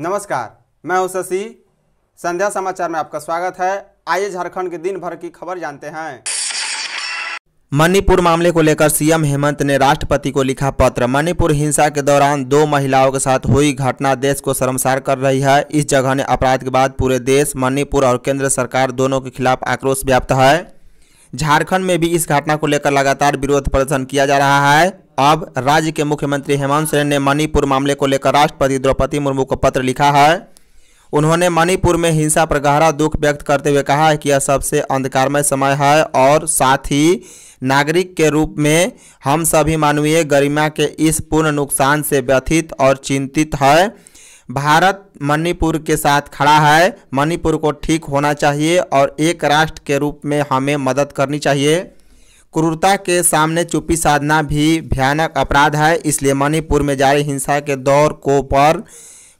नमस्कार मैं हूं शशि संध्या समाचार में आपका स्वागत है आइए झारखंड के दिन भर की खबर जानते हैं मणिपुर मामले को लेकर सीएम हेमंत ने राष्ट्रपति को लिखा पत्र मणिपुर हिंसा के दौरान दो महिलाओं के साथ हुई घटना देश को शर्मसार कर रही है इस जघन्य अपराध के बाद पूरे देश मणिपुर और केंद्र सरकार दोनों के खिलाफ आक्रोश व्याप्त है झारखंड में भी इस घटना को लेकर लगातार विरोध प्रदर्शन किया जा रहा है अब राज्य के मुख्यमंत्री हेमंत सोरेन ने मणिपुर मामले को लेकर राष्ट्रपति द्रौपदी मुर्मू को पत्र लिखा है उन्होंने मणिपुर में हिंसा पर गहरा दुख व्यक्त करते हुए कहा है कि यह सबसे अंधकारमय समय है और साथ ही नागरिक के रूप में हम सभी मानवीय गरिमा के इस पूर्ण नुकसान से व्यथित और चिंतित है भारत मणिपुर के साथ खड़ा है मणिपुर को ठीक होना चाहिए और एक राष्ट्र के रूप में हमें मदद करनी चाहिए क्रूरता के सामने चुप्पी साधना भी भयानक अपराध है इसलिए मणिपुर में जारी हिंसा के दौर को पर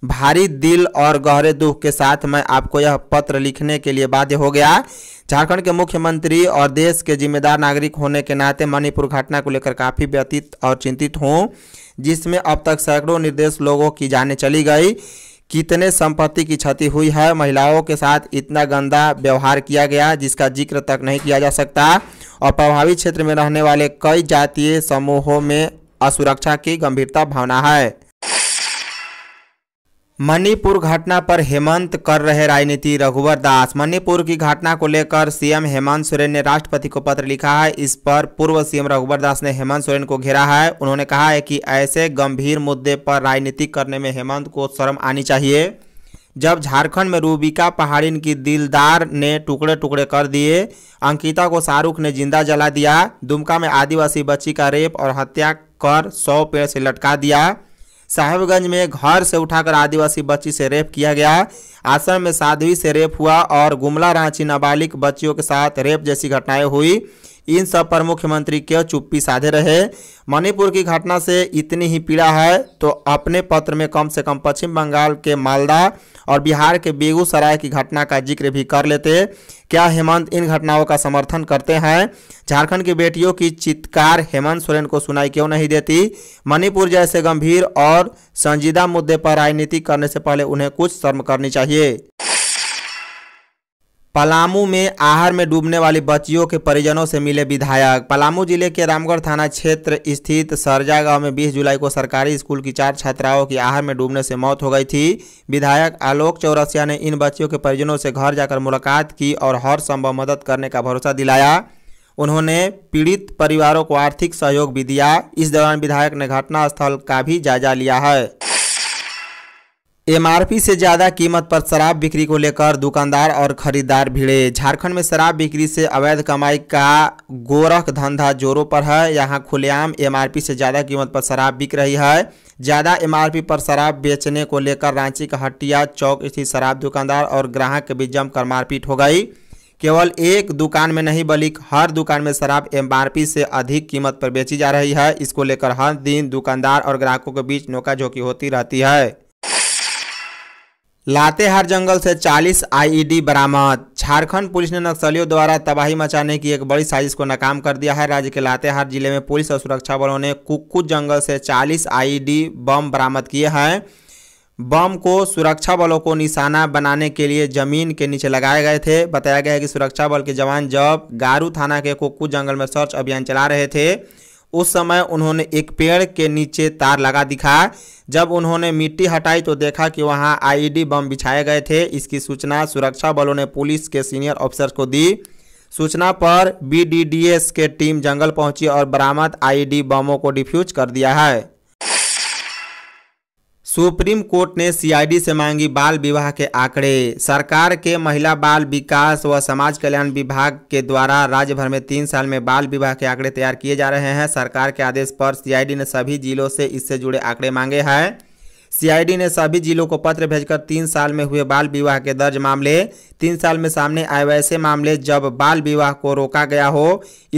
भारी दिल और गहरे दुख के साथ मैं आपको यह पत्र लिखने के लिए बाध्य हो गया झारखंड के मुख्यमंत्री और देश के जिम्मेदार नागरिक होने के नाते मणिपुर घटना को लेकर काफ़ी व्यतीत और चिंतित हूँ जिसमें अब तक सैकड़ों निर्देश लोगों की जाने चली गई कितने संपत्ति की क्षति हुई है महिलाओं के साथ इतना गंदा व्यवहार किया गया जिसका जिक्र तक नहीं किया जा सकता और प्रभावित क्षेत्र में रहने वाले कई जातीय समूहों में असुरक्षा की गंभीरता भावना है मणिपुर घटना पर हेमंत कर रहे राजनीति रघुवर दास मणिपुर की घटना को लेकर सीएम हेमंत सोरेन ने राष्ट्रपति को पत्र लिखा है इस पर पूर्व सीएम रघुवर दास ने हेमंत सोरेन को घेरा है उन्होंने कहा है कि ऐसे गंभीर मुद्दे पर राजनीति करने में हेमंत को शर्म आनी चाहिए जब झारखंड में रूबिका पहाड़िन की दिलदार ने टुकड़े टुकड़े कर दिए अंकिता को शाहरुख ने जिंदा जला दिया दुमका में आदिवासी बच्ची का रेप और हत्या कर सौ पेड़ से लटका दिया साहेबगंज में घर से उठाकर आदिवासी बच्ची से रेप किया गया आश्रम में साध्वी से रेप हुआ और गुमला रांची नाबालिग बच्चियों के साथ रेप जैसी घटनाएं हुई इन सब पर मुख्यमंत्री क्यों चुप्पी साधे रहे मणिपुर की घटना से इतनी ही पीड़ा है तो अपने पत्र में कम से कम पश्चिम बंगाल के मालदा और बिहार के बेगूसराय की घटना का जिक्र भी कर लेते क्या हेमंत इन घटनाओं का समर्थन करते हैं झारखंड की बेटियों की चित्कार हेमंत सोरेन को सुनाई क्यों नहीं देती मणिपुर जैसे गंभीर और संजीदा मुद्दे पर राजनीति करने से पहले उन्हें कुछ शर्म करनी चाहिए पलामू में आहार में डूबने वाली बच्चियों के परिजनों से मिले विधायक पलामू जिले के रामगढ़ थाना क्षेत्र स्थित सरजा गांव में 20 जुलाई को सरकारी स्कूल की चार छात्राओं की आहार में डूबने से मौत हो गई थी विधायक आलोक चौरसिया ने इन बच्चियों के परिजनों से घर जाकर मुलाकात की और हर संभव मदद करने का भरोसा दिलाया उन्होंने पीड़ित परिवारों को आर्थिक सहयोग भी दिया इस दौरान विधायक ने घटनास्थल का भी जायजा लिया है एमआरपी से ज़्यादा कीमत पर शराब बिक्री को लेकर दुकानदार और खरीदार भिड़े झारखंड में शराब बिक्री से अवैध कमाई का गोरख धंधा जोरों पर है यहां खुलेआम एमआरपी से ज़्यादा कीमत पर शराब बिक रही है ज़्यादा एमआरपी पर शराब बेचने को लेकर रांची का हटिया चौक स्थित शराब दुकानदार और ग्राहक के बीच जमकर मारपीट हो गई केवल एक दुकान में नहीं बल्कि हर दुकान में शराब एम से अधिक कीमत पर बेची जा रही है इसको लेकर हर दिन दुकानदार और ग्राहकों के बीच झोंकी होती रहती है लातेहार जंगल से 40 आईईडी बरामद झारखंड पुलिस ने नक्सलियों द्वारा तबाही मचाने की एक बड़ी साजिश को नाकाम कर दिया है राज्य के लातेहार जिले में पुलिस और सुरक्षा बलों ने कुकु जंगल से 40 आईईडी बम बरामद किए हैं बम को सुरक्षा बलों को निशाना बनाने के लिए जमीन के नीचे लगाए गए थे बताया गया है कि सुरक्षा बल के जवान जब गारू थाना के कुक्कू जंगल में सर्च अभियान चला रहे थे उस समय उन्होंने एक पेड़ के नीचे तार लगा दिखा जब उन्होंने मिट्टी हटाई तो देखा कि वहां आईडी बम बिछाए गए थे इसकी सूचना सुरक्षा बलों ने पुलिस के सीनियर ऑफिसर को दी सूचना पर बीडीडीएस के टीम जंगल पहुंची और बरामद आईडी बमों को डिफ्यूज कर दिया है सुप्रीम कोर्ट ने सीआईडी से मांगी बाल विवाह के आंकड़े सरकार के महिला बाल विकास व समाज कल्याण विभाग के द्वारा राज्य भर में तीन साल में बाल विवाह के आंकड़े तैयार किए जा रहे हैं सरकार के आदेश पर सीआईडी ने सभी जिलों से इससे जुड़े आंकड़े मांगे हैं सीआईडी ने सभी जिलों को पत्र भेजकर तीन साल में हुए बाल विवाह के दर्ज मामले तीन साल में सामने आए वैसे मामले जब बाल विवाह को रोका गया हो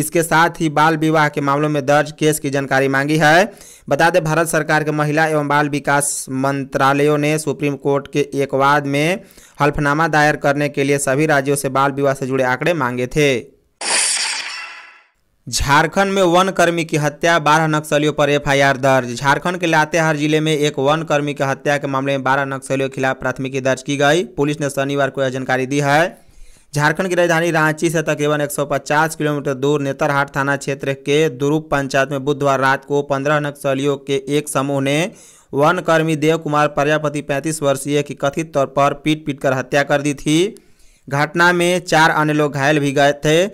इसके साथ ही बाल विवाह के मामलों में दर्ज केस की जानकारी मांगी है बता दें भारत सरकार के महिला एवं बाल विकास मंत्रालयों ने सुप्रीम कोर्ट के एक वाद में हल्फनामा दायर करने के लिए सभी राज्यों से बाल विवाह से जुड़े आंकड़े मांगे थे झारखंड में वन कर्मी की हत्या बारह नक्सलियों पर एफआईआर दर्ज झारखंड के लातेहार जिले में एक वन कर्मी की हत्या के मामले में बारह नक्सलियों के खिलाफ प्राथमिकी दर्ज की गई पुलिस ने शनिवार को यह जानकारी दी है झारखंड की राजधानी रांची से तकरीबन 150 किलोमीटर दूर नेतरहाट थाना क्षेत्र के दुरूप पंचायत में बुधवार रात को पंद्रह नक्सलियों के एक समूह ने वन कर्मी देव कुमार प्रजापति पैंतीस वर्षीय की कथित तौर पर पीट पीट कर हत्या कर दी थी घटना में चार अन्य लोग घायल भी गए थे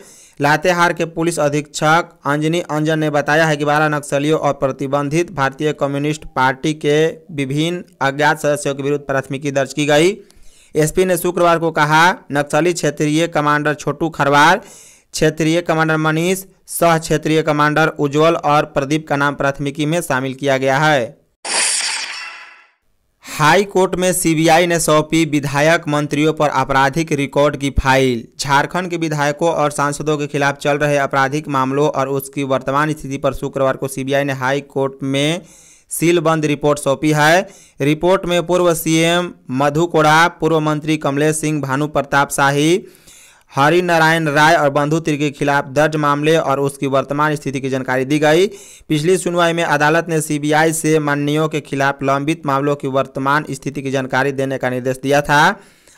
लातेहार के पुलिस अधीक्षक अंजनी अंजन ने बताया है कि बारह नक्सलियों और प्रतिबंधित भारतीय कम्युनिस्ट पार्टी के विभिन्न अज्ञात सदस्यों के विरुद्ध प्राथमिकी दर्ज की गई एसपी ने शुक्रवार को कहा नक्सली क्षेत्रीय कमांडर छोटू खरवार क्षेत्रीय कमांडर मनीष सह क्षेत्रीय कमांडर उज्ज्वल और प्रदीप का नाम प्राथमिकी में शामिल किया गया है हाई कोर्ट में सीबीआई ने सौंपी विधायक मंत्रियों पर आपराधिक रिकॉर्ड की फाइल झारखंड के विधायकों और सांसदों के खिलाफ चल रहे आपराधिक मामलों और उसकी वर्तमान स्थिति पर शुक्रवार को सीबीआई ने हाई कोर्ट में सीलबंद रिपोर्ट सौंपी है रिपोर्ट में पूर्व सीएम मधु कोड़ा पूर्व मंत्री कमलेश सिंह भानु प्रताप शाही हरि नारायण राय और बंधु तिर के खिलाफ दर्ज मामले और उसकी वर्तमान स्थिति की जानकारी दी गई पिछली सुनवाई में अदालत ने सीबीआई से माननीयों के खिलाफ लंबित मामलों की वर्तमान स्थिति की जानकारी देने का निर्देश दिया था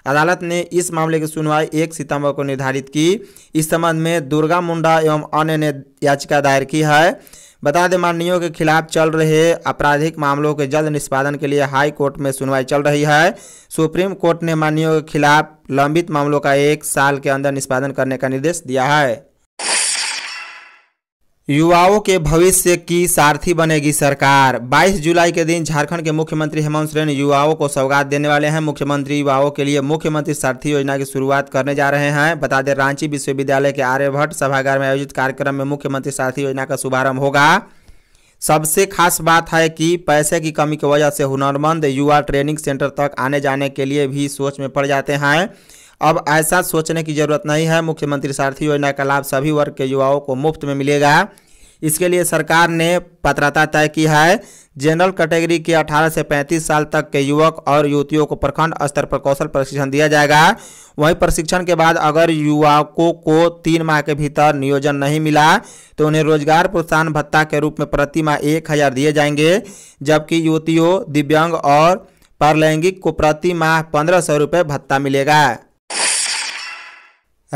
अदालत ने इस मामले की सुनवाई एक सितंबर को निर्धारित की इस संबंध में दुर्गा मुंडा एवं अन्य ने याचिका दायर की है बता दें माननीयों के खिलाफ चल रहे आपराधिक मामलों के जल्द निष्पादन के लिए हाई कोर्ट में सुनवाई चल रही है सुप्रीम कोर्ट ने माननीयों के खिलाफ लंबित मामलों का एक साल के अंदर निष्पादन करने का निर्देश दिया है युवाओं के भविष्य की सारथी बनेगी सरकार 22 जुलाई के दिन झारखंड के मुख्यमंत्री हेमंत सोरेन युवाओं को सौगात देने वाले हैं मुख्यमंत्री युवाओं के लिए मुख्यमंत्री सारथी योजना की शुरुआत करने जा रहे हैं बता दें रांची विश्वविद्यालय के आर्यभट्ट सभागार में आयोजित कार्यक्रम में मुख्यमंत्री सारथी योजना का शुभारंभ होगा सबसे खास बात है कि पैसे की कमी की वजह से हुनरमंद युवा ट्रेनिंग सेंटर तक आने जाने के लिए भी सोच में पड़ जाते हैं अब ऐसा सोचने की जरूरत नहीं है मुख्यमंत्री सारथी योजना का लाभ सभी वर्ग के युवाओं को मुफ्त में मिलेगा इसके लिए सरकार ने पात्रता तय की है जनरल कैटेगरी के 18 से 35 साल तक के युवक और युवतियों को प्रखंड स्तर पर कौशल प्रशिक्षण दिया जाएगा वहीं प्रशिक्षण के बाद अगर युवाओं को तीन माह के भीतर नियोजन नहीं मिला तो उन्हें रोजगार प्रोत्साहन भत्ता के रूप में प्रति माह एक हज़ार दिए जाएंगे जबकि युवतियों दिव्यांग और परलैंगिक को प्रति माह पंद्रह सौ रुपये भत्ता मिलेगा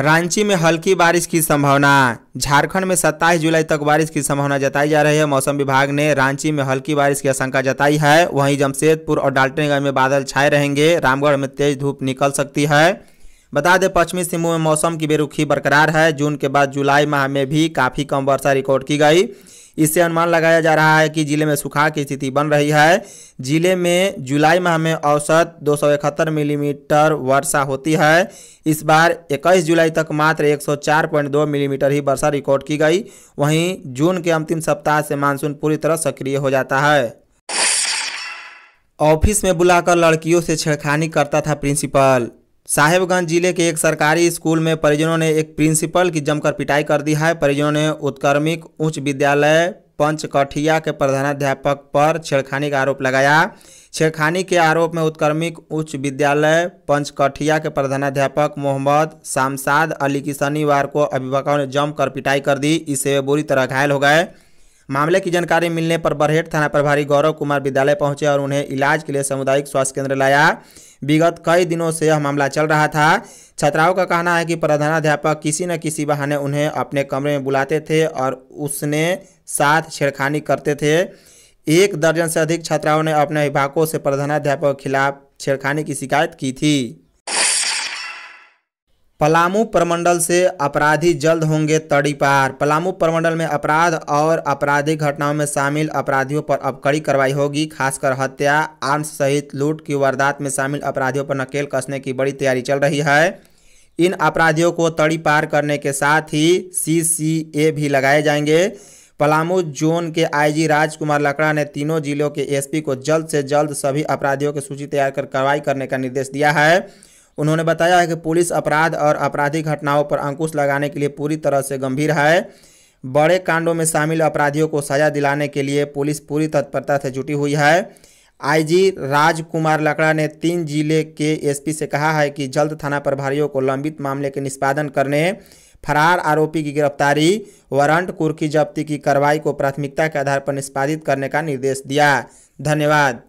रांची में हल्की बारिश की संभावना झारखंड में 27 जुलाई तक बारिश की संभावना जताई जा रही है मौसम विभाग ने रांची में हल्की बारिश की आशंका जताई है वहीं जमशेदपुर और डाल्टनगंज में बादल छाए रहेंगे रामगढ़ में तेज धूप निकल सकती है बता दें पश्चिमी सिंहभूम में मौसम की बेरुखी बरकरार है जून के बाद जुलाई माह में भी काफ़ी कम वर्षा रिकॉर्ड की गई इससे अनुमान लगाया जा रहा है कि जिले में सुखा की स्थिति बन रही है जिले में जुलाई माह में औसत दो मिलीमीटर वर्षा होती है इस बार 21 जुलाई तक मात्र 104.2 मिलीमीटर ही वर्षा रिकॉर्ड की गई वहीं जून के अंतिम सप्ताह से मानसून पूरी तरह सक्रिय हो जाता है ऑफिस में बुलाकर लड़कियों से छेड़खानी करता था प्रिंसिपल साहेबगंज जिले के एक सरकारी स्कूल में परिजनों ने एक प्रिंसिपल की जमकर पिटाई कर दी है परिजनों ने उत्कर्मिक उच्च विद्यालय पंचकठिया के प्रधानाध्यापक पर छेड़खानी का आरोप लगाया छेड़खानी के आरोप में उत्कर्मिक उच्च विद्यालय पंचकठिया के प्रधानाध्यापक मोहम्मद शामसाद अली की शनिवार को अभिभावकों ने जमकर पिटाई कर दी इससे वे बुरी तरह घायल हो गए मामले की जानकारी मिलने पर बरहेट थाना प्रभारी गौरव कुमार विद्यालय पहुंचे और उन्हें इलाज के लिए सामुदायिक स्वास्थ्य केंद्र लाया विगत कई दिनों से यह मामला चल रहा था छात्राओं का कहना है कि प्रधानाध्यापक किसी न किसी बहाने उन्हें अपने कमरे में बुलाते थे और उसने साथ छेड़खानी करते थे एक दर्जन से अधिक छात्राओं ने अपने अभिभावकों से प्रधानाध्यापक के खिलाफ छेड़खानी की शिकायत की थी पलामू प्रमंडल से अपराधी जल्द होंगे तड़ी पार पलामू प्रमंडल में अपराध और आपराधिक घटनाओं में शामिल अपराधियों पर अब कड़ी कार्रवाई होगी खासकर हत्या आर्म्स सहित लूट की वारदात में शामिल अपराधियों पर नकेल कसने की बड़ी तैयारी चल रही है इन अपराधियों को तड़ी पार करने के साथ ही सीसीए भी लगाए जाएंगे पलामू जोन के आईजी राजकुमार लकड़ा ने तीनों जिलों के एसपी को जल्द से जल्द सभी अपराधियों की सूची तैयार कर कार्रवाई करने का निर्देश दिया है उन्होंने बताया है कि पुलिस अपराध और आपराधिक घटनाओं पर अंकुश लगाने के लिए पूरी तरह से गंभीर है बड़े कांडों में शामिल अपराधियों को सजा दिलाने के लिए पुलिस पूरी तत्परता से जुटी हुई है आईजी राजकुमार लकड़ा ने तीन जिले के एसपी से कहा है कि जल्द थाना प्रभारियों को लंबित मामले के निष्पादन करने फरार आरोपी की गिरफ्तारी वारंट कुर्की जब्ती की कार्रवाई को प्राथमिकता के आधार पर निष्पादित करने का निर्देश दिया धन्यवाद